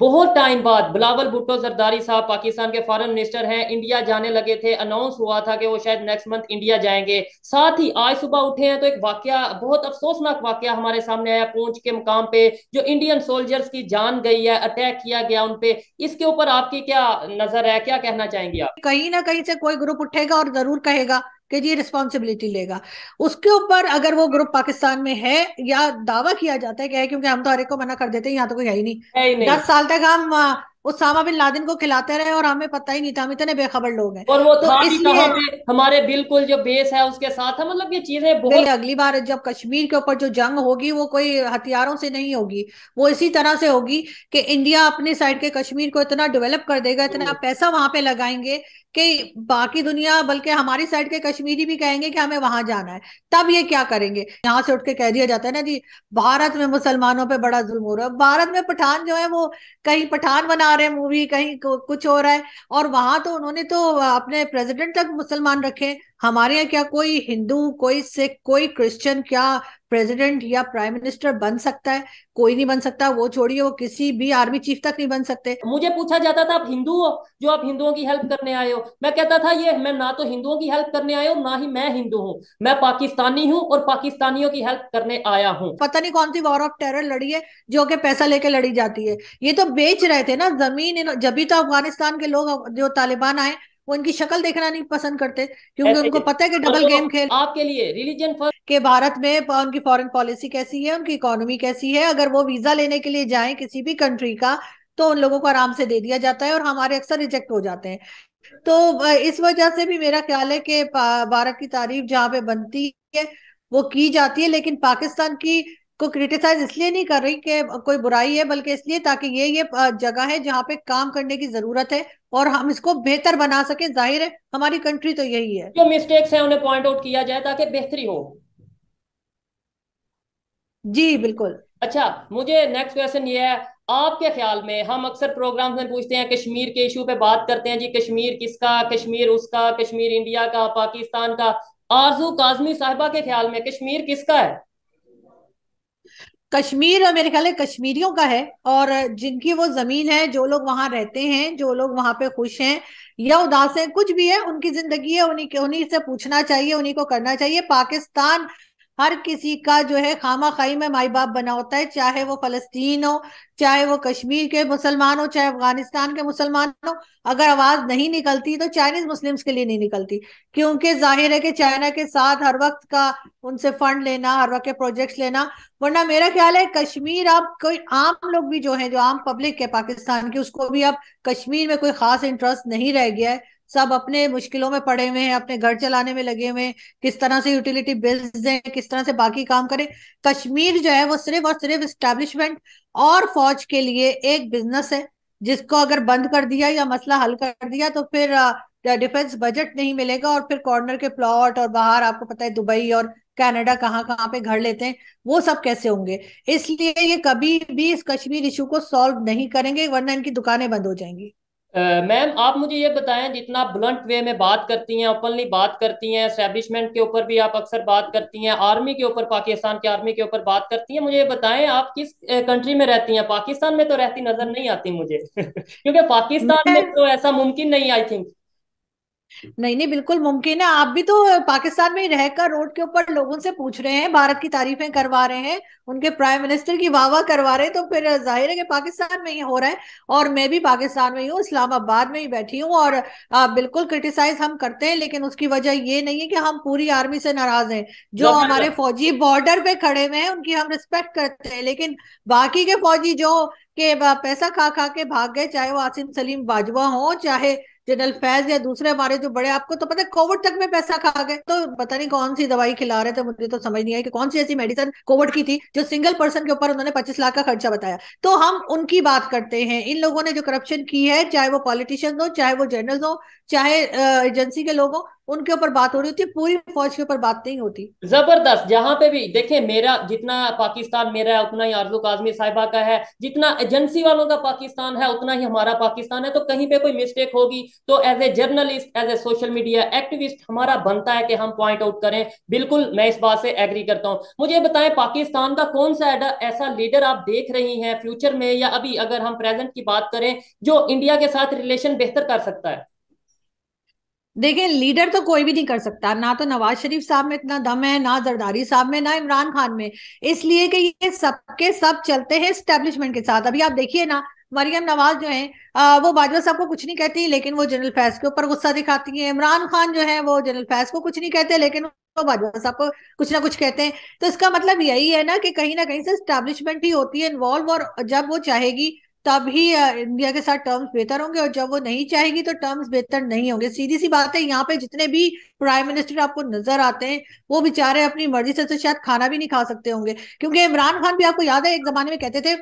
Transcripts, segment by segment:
बहुत टाइम बाद बिलावल भुट्टो जरदारी साहब पाकिस्तान के फॉरेन मिनिस्टर हैं इंडिया जाने लगे थे अनाउंस हुआ था कि वो शायद नेक्स्ट मंथ इंडिया जाएंगे साथ ही आज सुबह उठे हैं तो एक वाक्य बहुत अफसोसनाक वाक्य हमारे सामने आया पूंछ के मुकाम पे जो इंडियन सोल्जर्स की जान गई है अटैक किया गया उनपे इसके ऊपर आपकी क्या नजर है क्या कहना चाहेंगे आप कहीं ना कहीं से कोई ग्रुप उठेगा और जरूर कहेगा कि जी रिस्पॉन्सिबिलिटी लेगा उसके ऊपर अगर वो ग्रुप पाकिस्तान में है या दावा किया जाता है कि है क्योंकि हम तो हर एक को मना कर देते हैं यहाँ तो कोई है ही नहीं, नहीं। दस साल तक हम उसामा बिन लादिन को खिलाते रहे और हमें पता ही नहीं था हम इतने बेखबर लोग हैं और वो तो था इसलिए हमारे बिल्कुल जो बेस है उसके साथ है मतलब ये चीजें बहुत अगली बार जब कश्मीर के ऊपर जो जंग होगी वो कोई हथियारों से नहीं होगी वो इसी तरह से होगी कि इंडिया अपने साइड के कश्मीर को इतना डेवलप कर देगा इतना हम्म। पैसा वहां पे लगाएंगे कि बाकी दुनिया बल्कि हमारी साइड के कश्मीरी भी कहेंगे कि हमें वहां जाना है तब ये क्या करेंगे यहाँ से उठ के कह दिया जाता है ना जी भारत में मुसलमानों पे बड़ा जुल्म हो रहा है भारत में पठान जो है वो कहीं पठान बना आ रहे मूवी कहीं कुछ हो रहा है और वहां तो उन्होंने तो अपने प्रेसिडेंट तक मुसलमान रखे हमारे यहाँ क्या कोई हिंदू कोई सिख कोई क्रिश्चियन क्या प्रेसिडेंट या प्राइम मिनिस्टर बन सकता है कोई नहीं बन सकता वो छोड़िए वो किसी भी आर्मी चीफ तक नहीं बन सकते मुझे पूछा जाता था आप हिंदू हो जो आप हिंदुओं की हेल्प करने आए हो मैं कहता था ये मैं ना तो हिंदुओं की हेल्प करने आया हूँ ना ही मैं हिंदू हूँ मैं पाकिस्तानी हूँ और पाकिस्तानियों की हेल्प करने आया हूँ पता नहीं कौन सी वॉर ऑफ टेरर लड़ी है जो कि पैसा लेके लड़ी जाती है ये तो बेच रहे थे ना जमीन जब भी तो अफगानिस्तान के लोग जो तालिबान आए वो इनकी शक्ल देखना नहीं पसंद करते क्योंकि उनको पता है कि डबल गेम खेल आपके लिए रिलीजन फर्स्ट के भारत में उनकी फॉरेन पॉलिसी कैसी है उनकी इकोनॉमी कैसी है अगर वो वीजा लेने के लिए जाए किसी भी कंट्री का तो उन लोगों को आराम से दे दिया जाता है और हमारे अक्सर रिजेक्ट हो जाते हैं तो इस वजह से भी मेरा ख्याल है कि भारत की तारीफ जहाँ पे बनती है वो की जाती है लेकिन पाकिस्तान की को क्रिटिसाइज इसलिए नहीं कर रही कि कोई बुराई है बल्कि इसलिए ताकि ये ये जगह है जहाँ पे काम करने की जरूरत है और हम इसको बेहतर बना सके जाहिर है हमारी कंट्री तो यही है जो मिस्टेक्स हैं उन्हें पॉइंट आउट किया जाए ताकि बेहतरी हो जी बिल्कुल अच्छा मुझे नेक्स्ट क्वेश्चन ये है आपके ख्याल में हम अक्सर प्रोग्राम्स में पूछते हैं कश्मीर के इशू पे बात करते हैं जी कश्मीर किसका कश्मीर उसका कश्मीर इंडिया का पाकिस्तान का आरजू काजमी साहिबा के ख्याल में कश्मीर किसका है कश्मीर मेरे ख्याल है कश्मीरियों का है और जिनकी वो जमीन है जो लोग वहां रहते हैं जो लोग वहां पे खुश हैं या उदास हैं कुछ भी है उनकी जिंदगी है उन्हीं उन्हीं से पूछना चाहिए उन्हीं को करना चाहिए पाकिस्तान हर किसी का जो है खामा खाई में माई बाप बना होता है चाहे वो फलस्तीन हो चाहे वो कश्मीर के मुसलमान हो चाहे अफगानिस्तान के मुसलमान हो अगर आवाज नहीं निकलती तो चाइनीज मुस्लिम्स के लिए नहीं निकलती क्योंकि जाहिर है कि चाइना के साथ हर वक्त का उनसे फंड लेना हर वक्त के प्रोजेक्ट्स लेना वरना मेरा ख्याल है कश्मीर अब कोई आम लोग भी जो है जो आम पब्लिक है पाकिस्तान की उसको भी अब कश्मीर में कोई खास इंटरेस्ट नहीं रह गया है सब अपने मुश्किलों में पड़े हुए हैं अपने घर चलाने में लगे हुए हैं किस तरह से यूटिलिटी बिल्स दें किस तरह से बाकी काम करें कश्मीर जो है वो सिर्फ और सिर्फ स्टैब्लिशमेंट और फौज के लिए एक बिजनेस है जिसको अगर बंद कर दिया या मसला हल कर दिया तो फिर डिफेंस बजट नहीं मिलेगा और फिर कॉर्नर के प्लॉट और बाहर आपको पता है दुबई और कनाडा कहाँ कहाँ पे घर लेते हैं वो सब कैसे होंगे इसलिए ये कभी भी इस कश्मीर इशू को सॉल्व नहीं करेंगे वरना इनकी दुकानें बंद हो जाएंगी मैम आप मुझे ये बताएं जितना ब्लंट वे में बात करती हैं ओपनली बात करती हैं एस्टेब्लिशमेंट के ऊपर भी आप अक्सर बात करती हैं आर्मी के ऊपर पाकिस्तान के आर्मी के ऊपर बात करती हैं मुझे ये बताएं आप किस कंट्री में रहती हैं पाकिस्तान में तो रहती नजर नहीं आती मुझे क्योंकि पाकिस्तान में तो ऐसा मुमकिन नहीं आई थिंक नहीं नहीं बिल्कुल मुमकिन है आप भी तो पाकिस्तान में रहकर रोड के ऊपर लोगों से पूछ रहे हैं भारत की तारीफें करवा रहे हैं उनके प्राइम मिनिस्टर की वाहवा करवा रहे हैं तो फिर जाहिर है कि पाकिस्तान में ही हो रहा है और मैं भी पाकिस्तान में ही हूँ इस्लामाबाद में ही बैठी हूँ और आ, बिल्कुल क्रिटिसाइज हम करते हैं लेकिन उसकी वजह ये नहीं है कि हम पूरी आर्मी से नाराज है जो हमारे फौजी बॉर्डर पे खड़े हुए हैं उनकी हम रिस्पेक्ट करते हैं लेकिन बाकी के फौजी जो के पैसा खा खा के भाग गए चाहे वो आसिम सलीम बाजवा हो चाहे जनरल फैज या दूसरे हमारे जो बड़े आपको तो पता है कोविड तक में पैसा खा गए तो पता नहीं कौन सी दवाई खिला रहे थे मुझे तो समझ नहीं आई कि कौन सी ऐसी मेडिसिन कोविड की थी जो सिंगल पर्सन के ऊपर उन्होंने पच्चीस लाख का खर्चा बताया तो हम उनकी बात करते हैं इन लोगों ने जो करप्शन की है चाहे वो पॉलिटिशियन हो चाहे वो जनरल हो चाहे एजेंसी के लोगों उनके ऊपर बात हो रही होती है पूरी फौज के ऊपर बात नहीं होती जबरदस्त जहां पे भी देखें मेरा जितना पाकिस्तान मेरा है उतना ही आरजू काजमी साहिबा का है जितना एजेंसी वालों का पाकिस्तान है उतना ही हमारा पाकिस्तान है तो कहीं पे कोई मिस्टेक होगी तो as a journalist as a social media activist हमारा बनता है कि हम पॉइंट आउट करें बिल्कुल मैं इस बात से एग्री करता हूँ मुझे बताएं पाकिस्तान का कौन सा ऐसा लीडर आप देख रही है फ्यूचर में या अभी अगर हम प्रेजेंट की बात करें जो इंडिया के साथ रिलेशन बेहतर कर सकता है देखिए लीडर तो कोई भी नहीं कर सकता ना तो नवाज शरीफ साहब में इतना दम है ना जरदारी साहब में ना इमरान खान में इसलिए कि ये सबके सब चलते हैं स्टैब्लिशमेंट के साथ अभी आप देखिए ना मरियम नवाज जो है आ, वो बाजवा साहब को कुछ नहीं कहती लेकिन वो जनरल फैज के ऊपर गुस्सा दिखाती है इमरान खान जो है वो जनरल फैज को कुछ नहीं कहते लेकिन तो बाजवा साहब को कुछ ना कुछ कहते हैं तो इसका मतलब यही है ना कि कहीं ना कहीं से स्टैब्लिशमेंट ही होती है इन्वॉल्व और जब वो चाहेगी तब ही इंडिया के साथ टर्म्स बेहतर होंगे और जब वो नहीं चाहेगी तो टर्म्स बेहतर नहीं होंगे सीधी सी बात है यहाँ पे जितने भी प्राइम मिनिस्टर आपको नजर आते हैं वो बेचारे अपनी मर्जी से तो शायद खाना भी नहीं खा सकते होंगे क्योंकि इमरान खान भी आपको याद है एक जमाने में कहते थे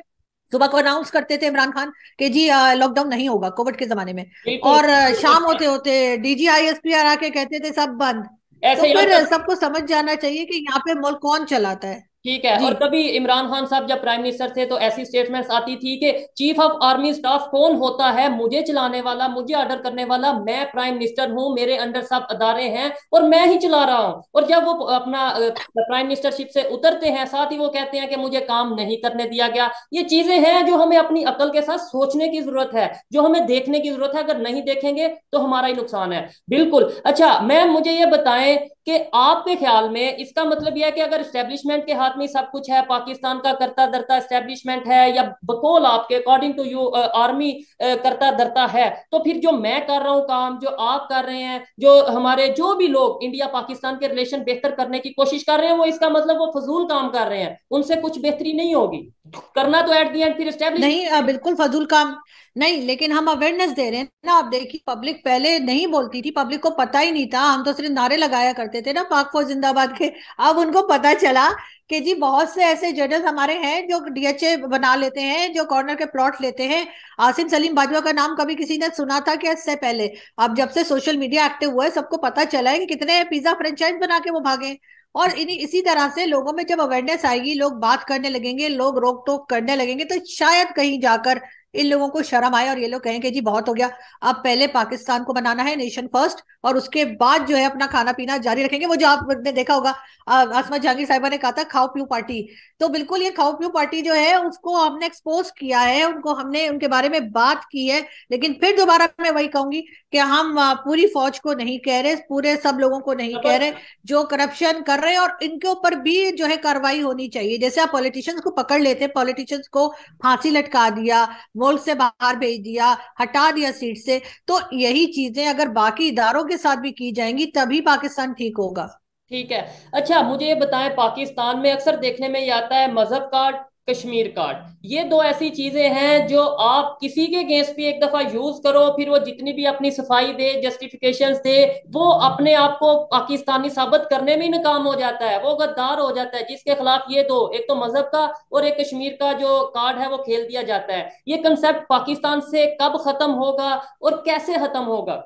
सुबह को अनाउंस करते थे इमरान खान के जी लॉकडाउन नहीं होगा कोविड के जमाने में और शाम होते होते डीजी आई आके कहते थे सब बंद तो फिर सबको समझ जाना चाहिए कि यहाँ पे मुल्क कौन चलाता है ठीक है और कभी इमरान खान साहब जब प्राइम मिनिस्टर थे तो ऐसी स्टेटमेंट्स आती थी कि चीफ ऑफ आर्मी स्टाफ कौन होता है मुझे चलाने वाला मुझे ऑर्डर करने वाला मैं प्राइम मिनिस्टर हूं मेरे अंडर सब अदारे हैं और मैं ही चला रहा हूं और जब वो अपना प्राइम मिनिस्टरशिप से उतरते हैं साथ ही वो कहते हैं कि मुझे काम नहीं करने दिया गया ये चीजें हैं जो हमें अपनी अकल के साथ सोचने की जरूरत है जो हमें देखने की जरूरत है अगर नहीं देखेंगे तो हमारा ही नुकसान है बिल्कुल अच्छा मैम मुझे ये बताएं कि आपके ख्याल में इसका मतलब यह है कि अगर स्टैब्लिशमेंट के हाथ में सब कुछ है पाकिस्तान का करता दरता स्टैब्लिशमेंट है या बकोल आपके अकॉर्डिंग टू यू आर्मी करता धरता है तो फिर जो मैं कर रहा हूँ काम जो आप कर रहे हैं जो हमारे जो भी लोग इंडिया पाकिस्तान के रिलेशन बेहतर करने की कोशिश कर रहे हैं वो इसका मतलब वो फजूल काम कर रहे हैं उनसे कुछ बेहतरी नहीं होगी करना तो एट दी एंड फिर नहीं बिल्कुल फजूल काम नहीं लेकिन हम अवेयरनेस दे रहे हैं ना आप देखिए पब्लिक पहले नहीं बोलती थी पब्लिक को पता ही नहीं था हम तो सिर्फ नारे लगाया करते थे ना पाक फौज जिंदाबाद के अब उनको पता चला कि जी बहुत से ऐसे जर्नल हमारे हैं जो डीएचए बना लेते हैं जो कॉर्नर के प्लॉट लेते हैं आसिम सलीम बाजवा का नाम कभी किसी ने सुना था क्या इससे पहले अब जब से सोशल मीडिया एक्टिव हुआ है सबको पता चला है कि कितने पिज्जा फ्रेंचाइज बना के वो भागे और इन्हीं इसी तरह से लोगों में जब अवेयरनेस आएगी लोग बात करने लगेंगे लोग रोक टोक करने लगेंगे तो शायद कहीं जाकर इन लोगों को शर्म आए और ये लोग कहें कि जी बहुत हो गया अब पहले पाकिस्तान को बनाना है नेशन फर्स्ट और उसके बाद जो है अपना खाना पीना जारी रखेंगे वो जो आपने देखा होगा आसमा जहांगीर साहिबा ने कहा था खाओ पीओ पार्टी तो बिल्कुल ये खाओ पीओ पार्टी जो है उसको हमने एक्सपोज किया है उनको हमने उनके बारे में बात की है लेकिन फिर दोबारा मैं वही कहूंगी कि हम पूरी फौज को नहीं कह रहे पूरे सब लोगों को नहीं कह रहे जो करप्शन कर रहे हैं और इनके ऊपर भी जो है कार्रवाई होनी चाहिए जैसे आप पॉलिटिशियंस को पकड़ लेते हैं पॉलिटिशियंस को फांसी लटका दिया मुल्क से बाहर भेज दिया हटा दिया सीट से तो यही चीजें अगर बाकी इदारों के साथ भी की जाएंगी तभी पाकिस्तान ठीक होगा ठीक है अच्छा मुझे ये बताएं पाकिस्तान में अक्सर देखने में ये आता है मजहब का कश्मीर कार्ड ये दो ऐसी चीजें हैं जो आप किसी के अगेंस्ट भी एक दफा यूज करो फिर वो जितनी भी अपनी सफाई दे जस्टिफिकेशन दे वो अपने आप को पाकिस्तानी साबित करने में नाकाम हो जाता है वो गद्दार हो जाता है जिसके खिलाफ ये दो एक तो मजहब का और एक कश्मीर का जो कार्ड है वो खेल दिया जाता है ये कंसेप्ट पाकिस्तान से कब खत्म होगा और कैसे खत्म होगा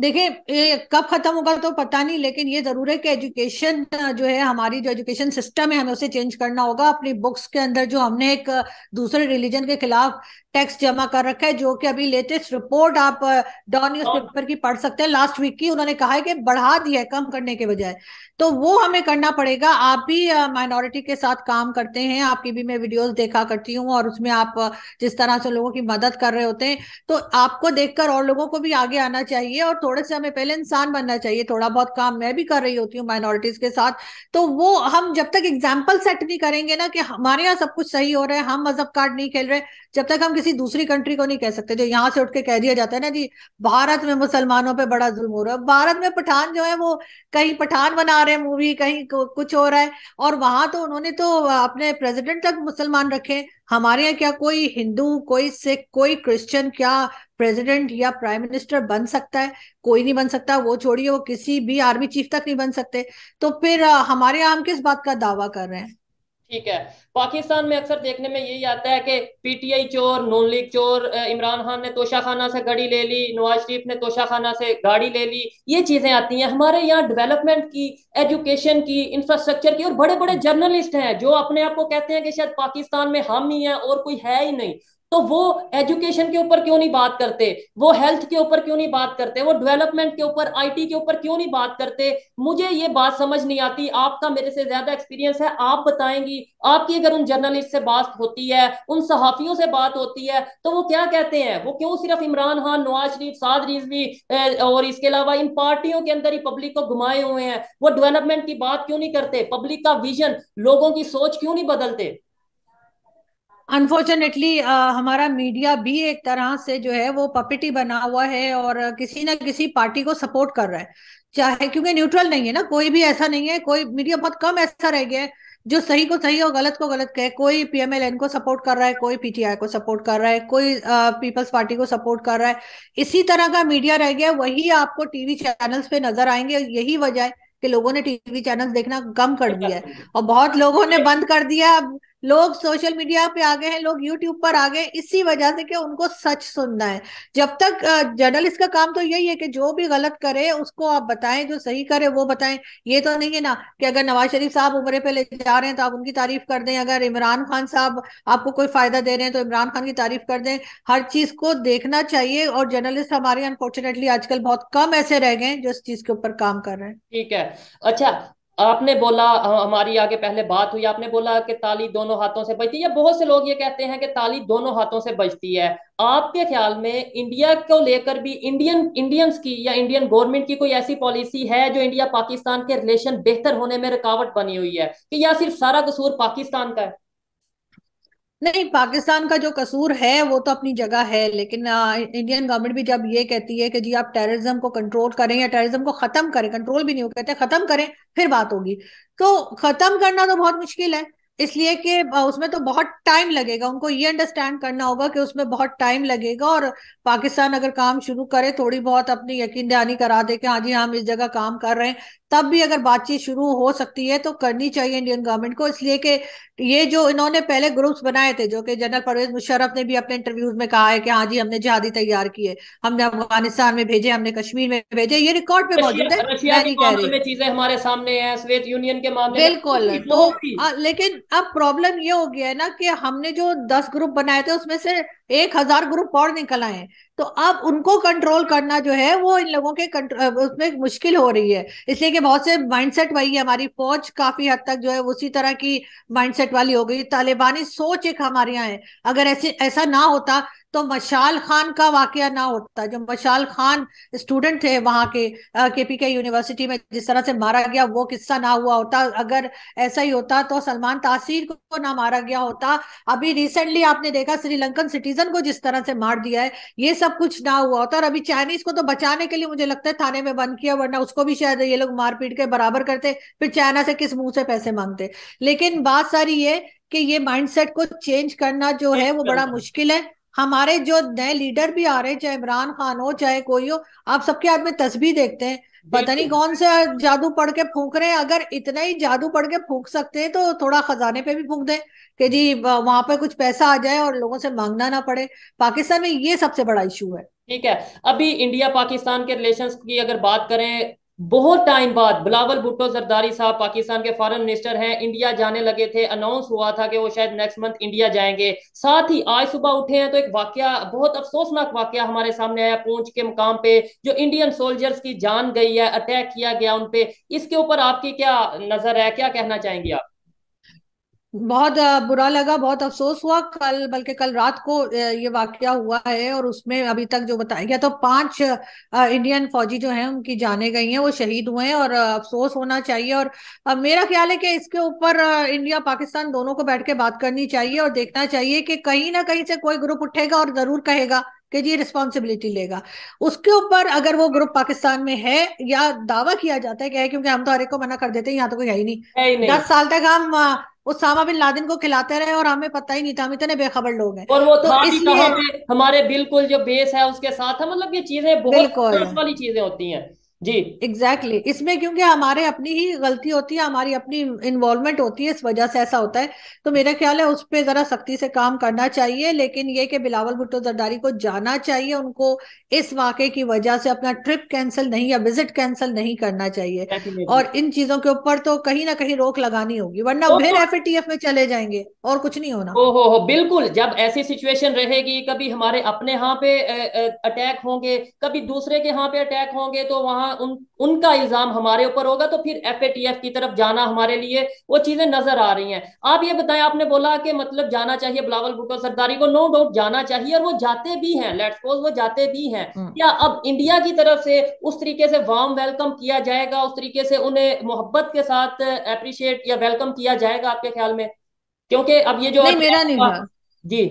देखिए कब खत्म होगा तो पता नहीं लेकिन ये जरूर है कि एजुकेशन जो है हमारी जो एजुकेशन सिस्टम है हमें उसे चेंज करना होगा अपनी बुक्स के अंदर जो हमने एक दूसरे रिलीजन के खिलाफ टैक्स जमा कर रखा है जो कि अभी लेटेस्ट रिपोर्ट आप डॉन न्यूज पेपर की पढ़ सकते हैं लास्ट वीक की उन्होंने कहा है कि बढ़ा दिया है कम करने के बजाय तो वो हमें करना पड़ेगा आप भी माइनॉरिटी के साथ काम करते हैं आपकी भी मैं वीडियोस देखा करती हूँ और उसमें आप जिस तरह से लोगों की मदद कर रहे होते हैं तो आपको देखकर और लोगों को भी आगे आना चाहिए और थोड़े से हमें पहले इंसान बनना चाहिए थोड़ा बहुत काम मैं भी कर रही होती हूँ माइनॉरिटीज के साथ तो वो हम जब तक एग्जाम्पल सेट नहीं करेंगे ना कि हमारे यहाँ सब कुछ सही हो रहा है हम मजहब कार्ड नहीं खेल रहे जब तक हम किसी दूसरी कंट्री को नहीं कह सकते जो यहाँ से उठ के कह दिया जाता है ना जी भारत में मुसलमानों पे बड़ा जुल्म हो रहा है भारत में पठान जो है वो कहीं पठान बना रहे हैं मूवी कहीं कुछ हो रहा है और वहां तो उन्होंने तो अपने प्रेसिडेंट तक मुसलमान रखे हमारे यहाँ क्या कोई हिंदू कोई सिख कोई क्रिश्चियन क्या प्रेसिडेंट या प्राइम मिनिस्टर बन सकता है कोई नहीं बन सकता वो छोड़िए वो किसी भी आर्मी चीफ तक नहीं बन सकते तो फिर हमारे यहाँ हम किस बात का दावा कर रहे हैं ठीक है पाकिस्तान में अक्सर देखने में यही आता है कि पीटीआई चोर नून लीग चोर इमरान खान ने तोशाखाना से गड़ी ले ली नवाज शरीफ ने तोशाखाना से गाड़ी ले ली ये चीजें आती हैं हमारे यहाँ डेवलपमेंट की एजुकेशन की इंफ्रास्ट्रक्चर की और बड़े बड़े जर्नलिस्ट हैं जो अपने आप को कहते हैं कि शायद पाकिस्तान में हम ही हैं और कोई है ही नहीं तो वो एजुकेशन के ऊपर क्यों नहीं बात करते वो हेल्थ के ऊपर क्यों नहीं बात करते वो डेवलपमेंट के ऊपर आईटी के ऊपर क्यों नहीं बात करते मुझे ये बात समझ नहीं आती आपका मेरे से ज्यादा एक्सपीरियंस है आप बताएंगी आपकी अगर उन जर्नलिस्ट से बात होती है उन सहाफियों से बात होती है तो वो क्या कहते हैं वो क्यों सिर्फ इमरान खान नवाज शरीफ साद रिजवी और इसके अलावा इन पार्टियों के अंदर ही पब्लिक को घुमाए हुए हैं वो डेवलपमेंट की बात क्यों नहीं करते पब्लिक का विजन लोगों की सोच क्यों नहीं बदलते अनफॉर्चुनेटली uh, हमारा मीडिया भी एक तरह से जो है वो पपिटी बना हुआ है और किसी ना किसी पार्टी को सपोर्ट कर रहा है चाहे क्योंकि न्यूट्रल नहीं है ना कोई भी ऐसा नहीं है कोई मीडिया बहुत कम ऐसा रह गया है जो सही को सही और गलत को गलत कहे कोई पीएमएलएन को सपोर्ट कर रहा है कोई पीटीआई को सपोर्ट कर रहा है कोई पीपल्स uh, पार्टी को सपोर्ट कर रहा है इसी तरह का मीडिया रह गया वही आपको टीवी चैनल्स पे नजर आएंगे यही वजह है कि लोगों ने टीवी चैनल देखना कम कर दिया है और बहुत लोगों ने बंद कर दिया अब लोग सोशल मीडिया पे आ गए हैं लोग यूट्यूब पर आ गए इसी वजह से कि उनको सच सुनना है जब तक जर्नलिस्ट का काम तो यही है कि जो भी गलत करे उसको आप बताएं जो सही करे वो बताएं ये तो नहीं है ना कि अगर नवाज शरीफ साहब उमरे पे ले जा रहे हैं तो आप उनकी तारीफ कर दें अगर इमरान खान साहब आपको कोई फायदा दे रहे हैं तो इमरान खान की तारीफ कर दें हर चीज को देखना चाहिए और जर्नलिस्ट हमारे अनफॉर्चुनेटली आजकल बहुत कम ऐसे रह गए जो इस चीज के ऊपर काम कर रहे हैं ठीक है अच्छा आपने बोला हमारी आगे पहले बात हुई आपने बोला कि ताली दोनों हाथों से बजती है बहुत से लोग ये कहते हैं कि ताली दोनों हाथों से बजती है आपके ख्याल में इंडिया को लेकर भी इंडियन इंडियंस की या इंडियन गवर्नमेंट की कोई ऐसी पॉलिसी है जो इंडिया पाकिस्तान के रिलेशन बेहतर होने में रुकावट बनी हुई है कि या सिर्फ सारा कसूर पाकिस्तान का है नहीं पाकिस्तान का जो कसूर है वो तो अपनी जगह है लेकिन आ, इंडियन गवर्नमेंट भी जब ये कहती है कि जी आप टेररिज्म को कंट्रोल करें या टेररिज्म को खत्म करें कंट्रोल भी नहीं हो कहते खत्म करें फिर बात होगी तो खत्म करना तो बहुत मुश्किल है इसलिए कि उसमें तो बहुत टाइम लगेगा उनको ये अंडरस्टैंड करना होगा कि उसमें बहुत टाइम लगेगा और पाकिस्तान अगर काम शुरू करे थोड़ी बहुत अपनी यकीन दहानी करा दे कि हाँ जी हम इस जगह काम कर रहे हैं तब भी अगर बातचीत शुरू हो सकती है तो करनी चाहिए इंडियन गवर्नमेंट को इसलिए कि ये जो इन्होंने पहले ग्रुप्स बनाए थे जो कि जनरल परवेज मुशर्रफ ने भी अपने इंटरव्यूज में कहा है कि हाँ जी हमने जहादी तैयार किए हमने अफगानिस्तान में भेजे हमने कश्मीर में भेजे ये रिकॉर्ड पे मौजूद है चीजें हमारे सामने बिल्कुल तो लेकिन अब प्रॉब्लम ये हो गया है ना कि हमने जो दस ग्रुप बनाए थे उसमें से एक हजार ग्रुप और निकल आए तो अब उनको कंट्रोल करना जो है वो इन लोगों के उसमें मुश्किल हो रही है इसलिए कि बहुत से माइंडसेट वही है हमारी फौज काफी हद तक जो है उसी तरह की माइंडसेट वाली हो गई तालिबानी सोच एक हमारे यहाँ है अगर ऐसे ऐसा ना होता तो मशाल खान का वाक्य ना होता जो मशाल खान स्टूडेंट थे वहां के के पी के यूनिवर्सिटी में जिस तरह से मारा गया वो किस्सा ना हुआ होता अगर ऐसा ही होता तो सलमान तासीर को ना मारा गया होता अभी रिसेंटली आपने देखा श्रीलंकन सिटीजन को जिस तरह से मार दिया है ये सब कुछ ना हुआ होता और अभी चाइनीज को तो बचाने के लिए मुझे लगता है थाने में बंद किया वरना उसको भी शायद ये लोग मारपीट के बराबर करते फिर चाइना से किस मुंह से पैसे मांगते लेकिन बात सारी ये कि ये माइंडसेट को चेंज करना जो है वो बड़ा मुश्किल है हमारे जो नए लीडर भी आ रहे चाहे इमरान खान हो चाहे कोई हो आप सबके हाथ में तस्वीर देखते हैं पता नहीं कौन सा जादू पढ़ के फूक रहे हैं अगर इतना ही जादू पढ़ के फूक सकते हैं तो थोड़ा खजाने पे भी फूक दें कि जी वहां पे कुछ पैसा आ जाए और लोगों से मांगना ना पड़े पाकिस्तान में ये सबसे बड़ा इशू है ठीक है अभी इंडिया पाकिस्तान के रिलेशन की अगर बात करें बहुत टाइम बाद बिलावल भुट्टो जरदारी साहब पाकिस्तान के फॉरेन मिनिस्टर हैं इंडिया जाने लगे थे अनाउंस हुआ था कि वो शायद नेक्स्ट मंथ इंडिया जाएंगे साथ ही आज सुबह उठे हैं तो एक वाक्य बहुत अफसोसनाक वाक्य हमारे सामने आया पूंछ के मुकाम पे जो इंडियन सोल्जर्स की जान गई है अटैक किया गया उन पे इसके ऊपर आपकी क्या नजर है क्या कहना चाहेंगे आप बहुत बुरा लगा बहुत अफसोस हुआ कल बल्कि कल रात को ये वाक्य हुआ है और उसमें अभी तक जो बताया गया तो पांच इंडियन फौजी जो हैं उनकी जाने गई हैं वो शहीद हुए हैं और अफसोस होना चाहिए और मेरा ख्याल है कि इसके ऊपर इंडिया पाकिस्तान दोनों को बैठ के बात करनी चाहिए और देखना चाहिए कि कहीं ना कहीं से कोई ग्रुप उठेगा और जरूर कहेगा कि जी रिस्पॉन्सिबिलिटी लेगा उसके ऊपर अगर वो ग्रुप पाकिस्तान में है या दावा किया जाता है क्या है क्योंकि हम तो एक को मना कर देते हैं यहाँ तो कोई है ही नहीं, नहीं। दस साल तक हम उसामा बिन लादेन को खिलाते रहे और हमें पता ही नहीं था हम इतने बेखबर लोग हैं और वो तो था इसलिए हमारे बिल्कुल जो बेस है उसके साथ है मतलब ये चीजें बहुत वाली चीजें होती हैं जी एग्जैक्टली exactly. इसमें क्योंकि हमारे अपनी ही गलती होती है हमारी अपनी इन्वॉल्वमेंट होती है इस वजह से ऐसा होता है तो मेरा ख्याल है उस पर जरा सख्ती से काम करना चाहिए लेकिन ये कि बिलावल भुट्टो जरदारी को जाना चाहिए उनको इस वाक्य की वजह से अपना ट्रिप कैंसिल नहीं या विजिट कैंसिल नहीं करना चाहिए Definitely. और इन चीजों के ऊपर तो कहीं ना कहीं रोक लगानी होगी वरना फिर एफ तो... में चले जाएंगे और कुछ नहीं होना ओ, हो, बिल्कुल जब ऐसी सिचुएशन रहेगी कभी हमारे अपने यहाँ पे अटैक होंगे कभी दूसरे के यहाँ पे अटैक होंगे तो वहां उन उनका इल्जाम हमारे ऊपर होगा तो फिर एफ की तरफ जाना हमारे लिए वो चीजें नजर आ रही हैं आप ये बताएं आपने बोला कि मतलब जाना चाहिए बिलावल भुटो सरदारी को नो डाउट जाना चाहिए और वो जाते भी हैं लेट्स सपोज वो जाते भी हैं हम्म। क्या अब इंडिया की तरफ से उस तरीके से वार्म वेलकम किया जाएगा उस तरीके से उन्हें मोहब्बत के साथ अप्रिशिएट या वेलकम किया जाएगा आपके ख्याल में क्योंकि अब ये जो नहीं, मेरा नहीं जी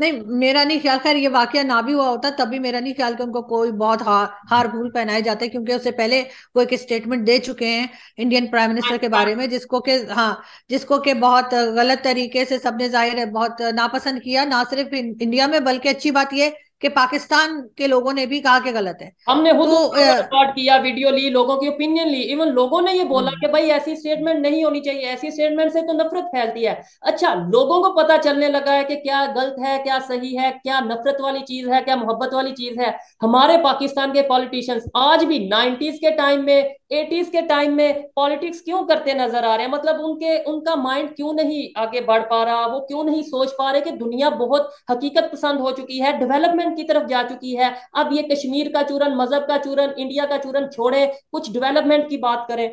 नहीं मेरा नहीं ख्याल खैर ये वाक्य ना भी हुआ होता तभी मेरा नहीं ख्याल कि उनको कोई बहुत हार हार भूल पहनाए जाते क्योंकि उससे पहले वो एक स्टेटमेंट दे चुके हैं इंडियन प्राइम मिनिस्टर के बारे में जिसको के हाँ जिसको के बहुत गलत तरीके से सबने जाहिर है बहुत नापसंद किया ना सिर्फ इंडिया में बल्कि अच्छी बात यह कि पाकिस्तान के लोगों ने भी कहा कि गलत है हमने खुद तो, रिकॉर्ड किया वीडियो ली लोगों की ओपिनियन ली इवन लोगों ने ये बोला हम्म। कि भाई ऐसी स्टेटमेंट नहीं होनी चाहिए ऐसी स्टेटमेंट से तो नफरत फैलती है अच्छा लोगों को पता चलने लगा है कि क्या गलत है क्या सही है क्या नफरत वाली चीज है क्या मोहब्बत वाली चीज है हमारे पाकिस्तान के पॉलिटिशियंस आज भी नाइनटीज के टाइम में एटीज के टाइम में पॉलिटिक्स क्यों करते नजर आ रहे हैं मतलब उनके उनका माइंड क्यों नहीं आगे बढ़ पा रहा वो क्यों नहीं सोच पा रहे कि दुनिया बहुत हकीकत पसंद हो चुकी है डेवलपमेंट की तरफ जा चुकी है अब ये कश्मीर का चूरन मजहब का चूरन इंडिया का चूरन छोड़े कुछ डेवलपमेंट की बात करें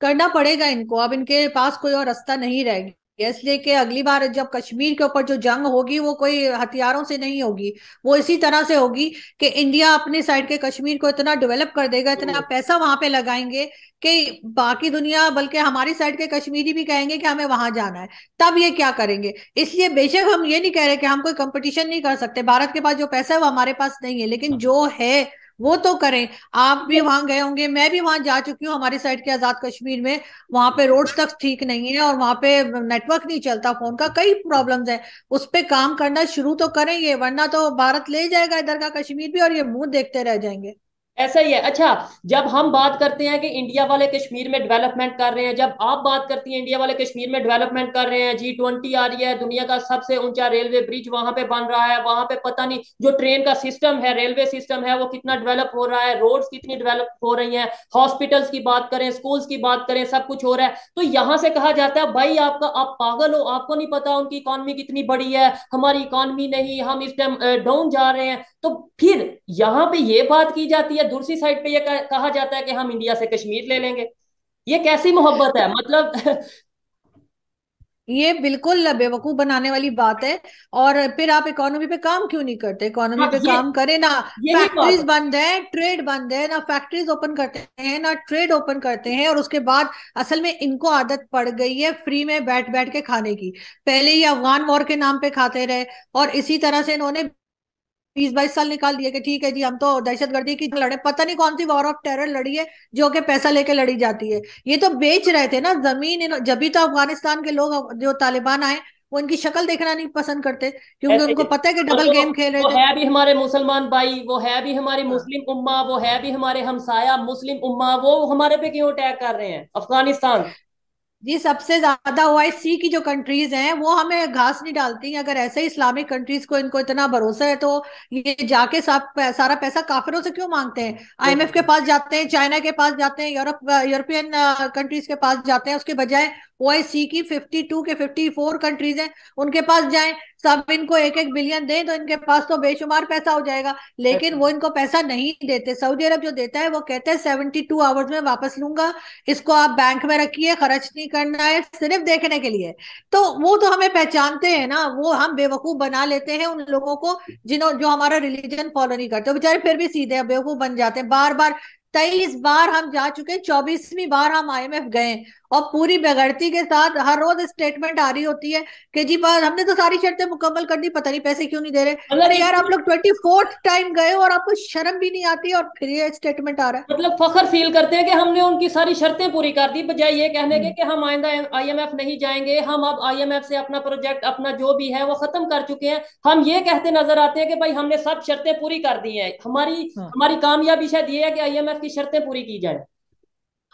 करना पड़ेगा इनको अब इनके पास कोई और रास्ता नहीं रहेगी इसलिए कि अगली बार जब कश्मीर के ऊपर जो जंग होगी वो कोई हथियारों से नहीं होगी वो इसी तरह से होगी कि इंडिया अपने साइड के कश्मीर को इतना डेवलप कर देगा इतना हम्म। पैसा वहां पे लगाएंगे कि बाकी दुनिया बल्कि हमारी साइड के कश्मीरी भी कहेंगे कि हमें वहां जाना है तब ये क्या करेंगे इसलिए बेशक हम ये नहीं कह रहे कि हम कोई कंपटीशन नहीं कर सकते भारत के पास जो पैसा है वो हमारे पास नहीं है लेकिन हाँ। जो है वो तो करें आप भी तो वहां गए होंगे मैं भी वहां जा चुकी हूँ हमारी साइड के आजाद कश्मीर में वहां पे रोड तक ठीक नहीं है और वहां पे नेटवर्क नहीं चलता फोन का कई प्रॉब्लम्स है उस पर काम करना शुरू तो करें ये वरना तो भारत ले जाएगा इधर का कश्मीर भी और ये मुंह देखते रह जाएंगे ऐसा ही है अच्छा जब हम बात करते हैं कि इंडिया वाले कश्मीर में डेवलपमेंट कर रहे हैं जब आप बात करती हैं इंडिया वाले कश्मीर में डेवलपमेंट कर रहे हैं जी ट्वेंटी आ रही है दुनिया का सबसे ऊंचा रेलवे ब्रिज वहां पे बन रहा है वहां पे पता नहीं जो ट्रेन का सिस्टम है रेलवे सिस्टम है वो कितना डेवलप हो रहा है रोड कितनी डेवलप हो रही है हॉस्पिटल्स की बात करें स्कूल्स की बात करें सब कुछ हो रहा है तो यहां से कहा जाता है भाई आपका आप पागल हो आपको नहीं पता उनकी इकॉनमी कितनी बड़ी है हमारी इकॉनमी नहीं हम इस टाइम डाउन जा रहे हैं तो फिर यहाँ पे ये बात की जाती है या दूसरी साइड पे ये कहा जाता है कि हम इंडिया से कश्मीर ले लेंगे ये कैसी मोहब्बत है मतलब ये बिल्कुल बेवकूफ बनाने वाली बात है और फिर आप इकोनॉमी पे काम क्यों नहीं करते इकोनॉमी हाँ, पे काम करें ना फैक्ट्रीज बंद है ट्रेड बंद है ना फैक्ट्रीज ओपन करते हैं ना ट्रेड ओपन करते हैं और उसके बाद असल में इनको आदत पड़ गई है फ्री में बैठ बैठ के खाने की पहले ये अफगान वॉर के नाम पे खाते रहे और इसी तरह से इन्होंने बीस बाईस साल निकाल दिए कि ठीक है जी हम तो दहशत गर्दी की लड़े पता नहीं कौन सी वॉर ऑफ टेरर लड़ी है जो कि पैसा लेके लड़ी जाती है ये तो बेच रहे थे ना जमीन जब भी तो अफगानिस्तान के लोग जो तालिबान आए वो इनकी शक्ल देखना नहीं पसंद करते क्योंकि उनको पता है कि डबल गेम खेल रहे वो थे है भी हमारे मुसलमान भाई वो है भी हमारी हाँ। मुस्लिम उम्मा वो है भी हमारे हमसाया मुस्लिम उम्मा वो हमारे पे क्यों अटैक कर रहे हैं अफगानिस्तान जी सबसे ज्यादा हुआ है सी की जो कंट्रीज हैं वो हमें घास नहीं डालती अगर ऐसे ही इस्लामिक कंट्रीज को इनको इतना भरोसा है तो ये जाके सब सारा पैसा काफिरों से क्यों मांगते हैं आईएमएफ के पास जाते हैं चाइना के पास जाते हैं यूरोप यूरोपियन कंट्रीज के पास जाते हैं उसके बजाय ओआईसी की 52 के 54 कंट्रीज हैं उनके पास जाएं सब इनको एक एक बिलियन दें तो इनके पास तो बेशुमार पैसा हो जाएगा लेकिन वो इनको पैसा नहीं देते सऊदी अरब जो देता है वो कहते हैं सेवेंटी टू आवर्स में वापस लूंगा इसको आप बैंक में रखिए खर्च नहीं करना है सिर्फ देखने के लिए तो वो तो हमें पहचानते हैं ना वो हम बेवकूफ बना लेते हैं उन लोगों को जिन्हों जो हमारा रिलीजन फॉलो नहीं करते बेचारे फिर भी सीधे बेवकूफ बन जाते हैं बार बार तेईस बार हम जा चुके हैं चौबीसवीं बार हम आई गए और पूरी बेगड़ती के साथ हर रोज स्टेटमेंट आ रही होती है कि जी बस हमने तो सारी शर्तें मुकम्मल कर दी पता नहीं पैसे क्यों नहीं दे रहे मतलब अरे यार आप लोग ट्वेंटी फोर्थ टाइम गए और आपको शर्म भी नहीं आती और फिर ये स्टेटमेंट आ रहा है मतलब फखर फील करते हैं कि हमने उनकी सारी शर्तें पूरी कर दी बजाय ये कहने के हम्म। कि हम आइंदा आईएमएफ नहीं जाएंगे हम अब आईएमएफ से अपना प्रोजेक्ट अपना जो भी है वो खत्म कर चुके हैं हम ये कहते नजर आते हैं कि भाई हमने सब शर्तें पूरी कर दी है हमारी हाँ। हमारी कामयाबी शायद ये है कि आईएमएफ की शर्तें पूरी की जाए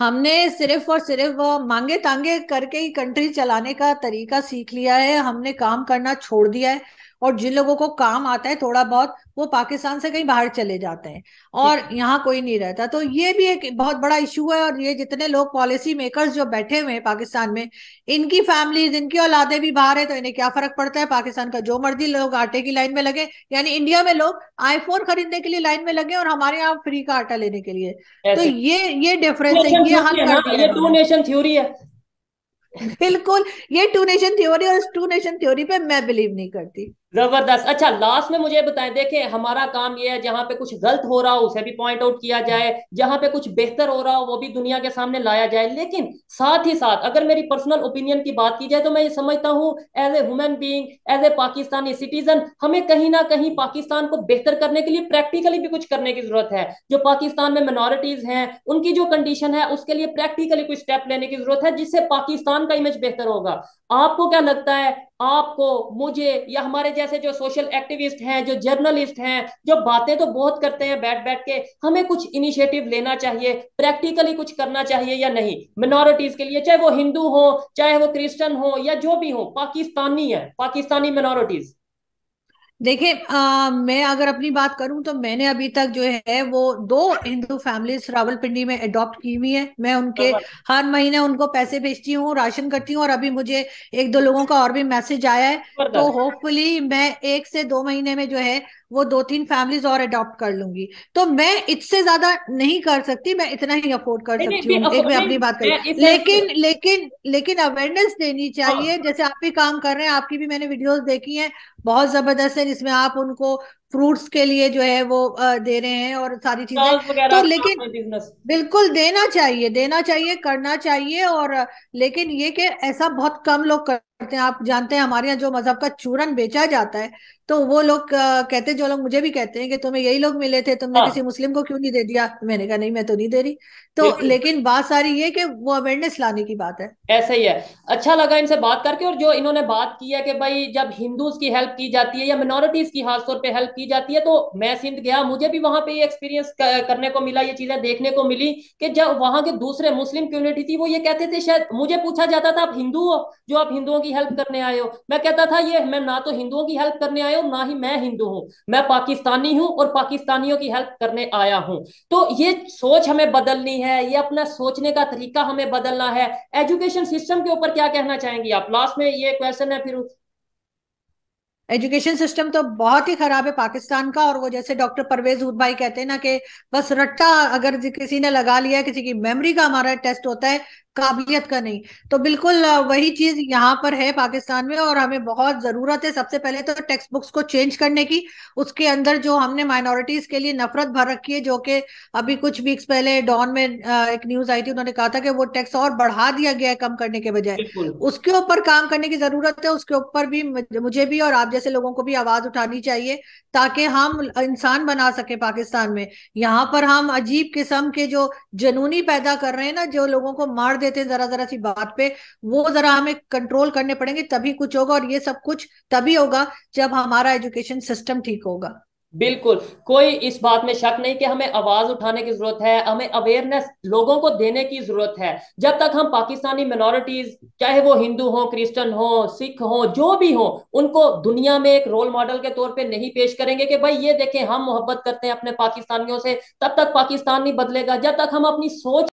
हमने सिर्फ और सिर्फ मांगे तांगे करके ही कंट्री चलाने का तरीका सीख लिया है हमने काम करना छोड़ दिया है और जिन लोगों को काम आता है थोड़ा बहुत वो पाकिस्तान से कहीं बाहर चले जाते हैं और यहाँ कोई नहीं रहता तो ये भी एक बहुत बड़ा इशू है और ये जितने लोग पॉलिसी मेकर्स जो बैठे हुए हैं पाकिस्तान में इनकी फैमिलीज इनकी औलादे भी बाहर है तो इन्हें क्या फर्क पड़ता है पाकिस्तान का जो मर्जी लोग आटे की लाइन में लगे यानी इंडिया में लोग आईफोन खरीदने के लिए लाइन में लगे और हमारे यहाँ फ्री का आटा लेने के लिए तो ये ये डिफरेंस है ये हल टू नेशन थ्योरी है बिल्कुल ये टू नेशन थ्योरी और इस टू नेशन थ्योरी पे मैं बिलीव नहीं करती जबरदस्त अच्छा लास्ट में मुझे बताएं देखें हमारा काम ये है जहां पे कुछ गलत हो रहा हो उसे भी पॉइंट आउट किया जाए जहां पे कुछ बेहतर हो रहा हो वो भी दुनिया के सामने लाया जाए लेकिन साथ ही साथ अगर मेरी पर्सनल ओपिनियन की बात की जाए तो मैं ये समझता हूँ as a human being as a Pakistani citizen हमें कहीं ना कहीं पाकिस्तान को बेहतर करने के लिए प्रैक्टिकली भी कुछ करने की जरूरत है जो पाकिस्तान में मिनोरिटीज हैं उनकी जो कंडीशन है उसके लिए प्रैक्टिकली कुछ स्टेप लेने की जरूरत है जिससे पाकिस्तान का इमेज बेहतर होगा आपको क्या लगता है आपको मुझे या हमारे जैसे जो सोशल एक्टिविस्ट हैं जो जर्नलिस्ट हैं जो बातें तो बहुत करते हैं बैठ बैठ के हमें कुछ इनिशिएटिव लेना चाहिए प्रैक्टिकली कुछ करना चाहिए या नहीं मिनोरिटीज के लिए चाहे वो हिंदू हो चाहे वो क्रिश्चियन हो या जो भी हो पाकिस्तानी है पाकिस्तानी मिनोरिटीज देखिए मैं अगर अपनी बात करूं तो मैंने अभी तक जो है वो दो हिंदू फैमिलीज रावलपिंडी में अडॉप्ट की हुई है मैं उनके हर महीने उनको पैसे भेजती हूँ राशन करती हूँ और अभी मुझे एक दो लोगों का और भी मैसेज आया है तो होपफुली मैं एक से दो महीने में जो है वो दो तीन फैमिलीज और अडॉप्ट कर लूंगी तो मैं इससे ज्यादा नहीं कर सकती मैं इतना ही अफोर्ड कर सकती हूँ एक मैं अपनी बात कर लेकिन लेकिन लेकिन अवेयरनेस देनी हाँ। चाहिए जैसे आप भी काम कर रहे हैं आपकी भी मैंने वीडियोस देखी हैं बहुत जबरदस्त है जिसमें आप उनको फ्रूट्स के लिए जो है वो दे रहे हैं और सारी चीजें तो लेकिन बिल्कुल देना चाहिए देना चाहिए करना चाहिए और लेकिन ये कि ऐसा बहुत कम लोग करते हैं आप जानते हैं हमारे यहाँ जो मजहब का चूरन बेचा जाता है तो वो लोग कहते हैं जो लोग मुझे भी कहते हैं कि तुम्हें यही लोग मिले थे तुमने हाँ। किसी मुस्लिम को क्यों नहीं दे दिया मैंने कहा नहीं मैं तो नहीं दे रही तो लेकिन बात सारी ये कि वो अवेयरनेस लाने की बात है ऐसा ही है अच्छा लगा इनसे बात करके और जो इन्होंने बात की है कि भाई जब हिंदूज की हेल्प की जाती है या मिनोरिटीज की खासतौर पे हेल्प की जाती है तो मैं सिंध गया मुझे भी वहां पे ये एक्सपीरियंस करने को मिला ये चीजें देखने को मिली कि जब वहां के दूसरे मुस्लिम कम्युनिटी थी वो ये कहते थे शायद मुझे पूछा जाता था आप हिंदू हो जो आप हिंदुओं की हेल्प करने आए हो मैं कहता था ये मैं ना तो हिंदुओं की हेल्प करने आया हूँ ना ही मैं हिंदू हूँ मैं पाकिस्तानी हूँ और पाकिस्तानियों की हेल्प करने आया हूँ तो ये सोच हमें बदलनी है है ये अपना सोचने का तरीका हमें बदलना है एजुकेशन सिस्टम के ऊपर क्या कहना चाहेंगी आप लास्ट में ये क्वेश्चन है फिर एजुकेशन सिस्टम तो बहुत ही खराब है पाकिस्तान का और वो जैसे डॉक्टर परवेज उद भाई कहते हैं ना कि बस रट्टा अगर किसी ने लगा लिया किसी की मेमोरी का हमारा टेस्ट होता है काबिलियत का नहीं तो बिल्कुल वही चीज यहाँ पर है पाकिस्तान में और हमें बहुत जरूरत है सबसे पहले तो टेक्स्ट बुक्स को चेंज करने की उसके अंदर जो हमने माइनॉरिटीज के लिए नफरत भर रखी है जो कि अभी कुछ वीक्स पहले डॉन में एक न्यूज आई थी उन्होंने कहा था कि वो टैक्स और बढ़ा दिया गया है कम करने के बजाय उसके ऊपर काम करने की जरूरत है उसके ऊपर भी मुझे भी और आप जैसे लोगों को भी आवाज उठानी चाहिए ताकि हम इंसान बना सके पाकिस्तान में यहाँ पर हम अजीब किस्म के जो जनूनी पैदा कर रहे हैं ना जो लोगों को मार दे देते हैं जरा जरा सी बात पे वो जरा हमें कंट्रोल करने पड़ेंगे तभी कुछ होगा और ये सब कुछ तभी होगा जब हमारा एजुकेशन सिस्टम ठीक होगा बिल्कुल कोई इस बात में शक नहीं कि हमें आवाज उठाने की जरूरत है हमें अवेयरनेस लोगों को देने की जरूरत है जब तक हम पाकिस्तानी मिनोरिटीज चाहे वो हिंदू हो क्रिश्चियन हो सिख हो जो भी हो उनको दुनिया में एक रोल मॉडल के तौर पे नहीं पेश करेंगे कि भाई ये देखें हम मोहब्बत करते हैं अपने पाकिस्तानियों से तब तक पाकिस्तान नहीं बदलेगा जब तक हम अपनी सोच